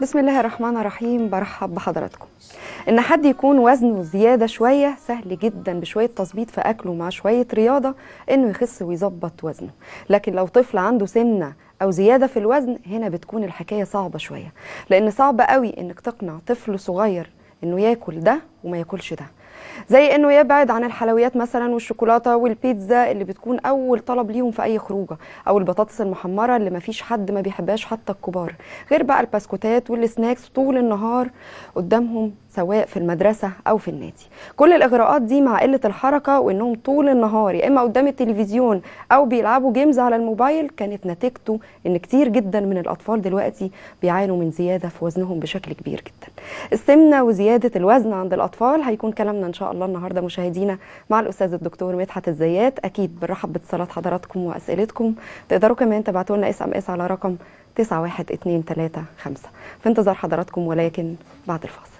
بسم الله الرحمن الرحيم برحب بحضراتكم ان حد يكون وزنه زياده شويه سهل جدا بشويه تظبيط في اكله مع شويه رياضه انه يخس ويظبط وزنه لكن لو طفل عنده سمنه او زياده في الوزن هنا بتكون الحكايه صعبه شويه لان صعب قوي انك تقنع طفل صغير انه ياكل ده وما ياكلش ده زي انه يبعد عن الحلويات مثلا والشوكولاته والبيتزا اللي بتكون اول طلب ليهم في اي خروجه او البطاطس المحمره اللي ما فيش حد ما بيحبهاش حتى الكبار غير بقى البسكوتات والسناكس طول النهار قدامهم سواء في المدرسه او في النادي كل الاغراءات دي مع قله الحركه وانهم طول النهار يا اما قدام التلفزيون او بيلعبوا جيمز على الموبايل كانت نتيجته ان كتير جدا من الاطفال دلوقتي بيعانوا من زياده في وزنهم بشكل كبير جدا السمنه وزياده الوزن عند الاطفال هيكون كلامنا ان شاء الله النهارده مشاهدينا مع الاستاذ الدكتور مدحت الزيات اكيد بنرحب باتصالات حضراتكم واسئلتكم تقدروا كمان تبعتوا لنا اس ام اس على رقم 91235 في انتظار حضراتكم ولكن بعد الفاصل